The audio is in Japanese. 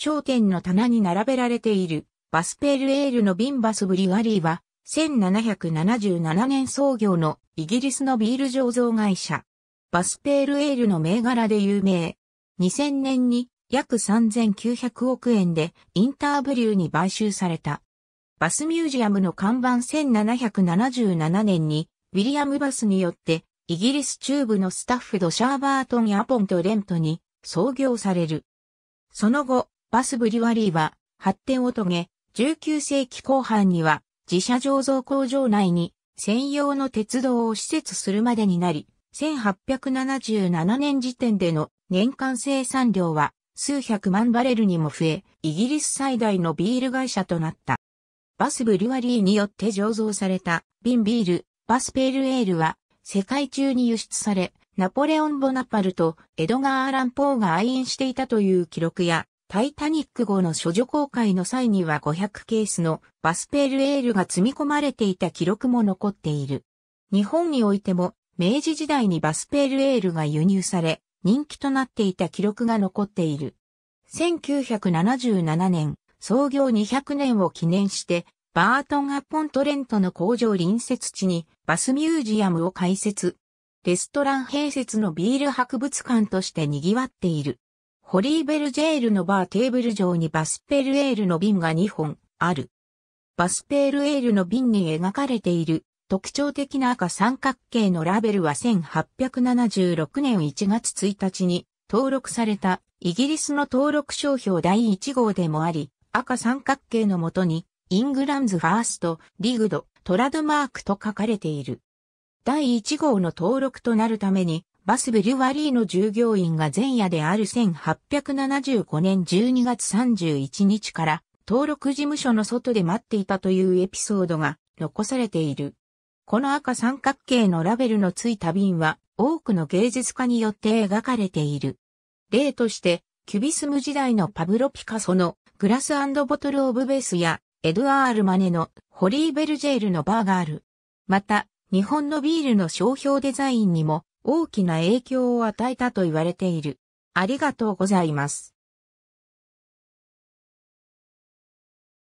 商店の棚に並べられているバスペールエールのビンバスブリュワリーは1777年創業のイギリスのビール醸造会社。バスペールエールの銘柄で有名。2000年に約3900億円でインターブリューに買収された。バスミュージアムの看板1777年にウィリアム・バスによってイギリス中部のスタッフド・シャーバートン・アポンとレントに創業される。その後、バスブリュワリーは発展を遂げ、19世紀後半には自社醸造工場内に専用の鉄道を施設するまでになり、1877年時点での年間生産量は数百万バレルにも増え、イギリス最大のビール会社となった。バスブリュワリーによって醸造された瓶ビール、バスペールエールは世界中に輸出され、ナポレオン・ボナパルとエドガー・アラン・ポーが愛飲していたという記録や、タイタニック号の処女公開の際には500ケースのバスペルエールが積み込まれていた記録も残っている。日本においても明治時代にバスペルエールが輸入され人気となっていた記録が残っている。1977年、創業200年を記念して、バートン・アポントレントの工場隣接地にバスミュージアムを開設。レストラン併設のビール博物館として賑わっている。ホリーベルジェールのバーテーブル上にバスペルエールの瓶が2本ある。バスペルエールの瓶に描かれている特徴的な赤三角形のラベルは1876年1月1日に登録されたイギリスの登録商標第1号でもあり、赤三角形のもとにイングランズファースト、リグド、トラドマークと書かれている。第1号の登録となるためにバスブリュワリーの従業員が前夜である1875年12月31日から登録事務所の外で待っていたというエピソードが残されている。この赤三角形のラベルのついた瓶は多くの芸術家によって描かれている。例として、キュビスム時代のパブロ・ピカソのグラスボトル・オブ・ベースやエドアール・マネのホリー・ベルジェールのバーがある。また、日本のビールの商標デザインにも大きな影響を与えたと言われている。ありがとうございます。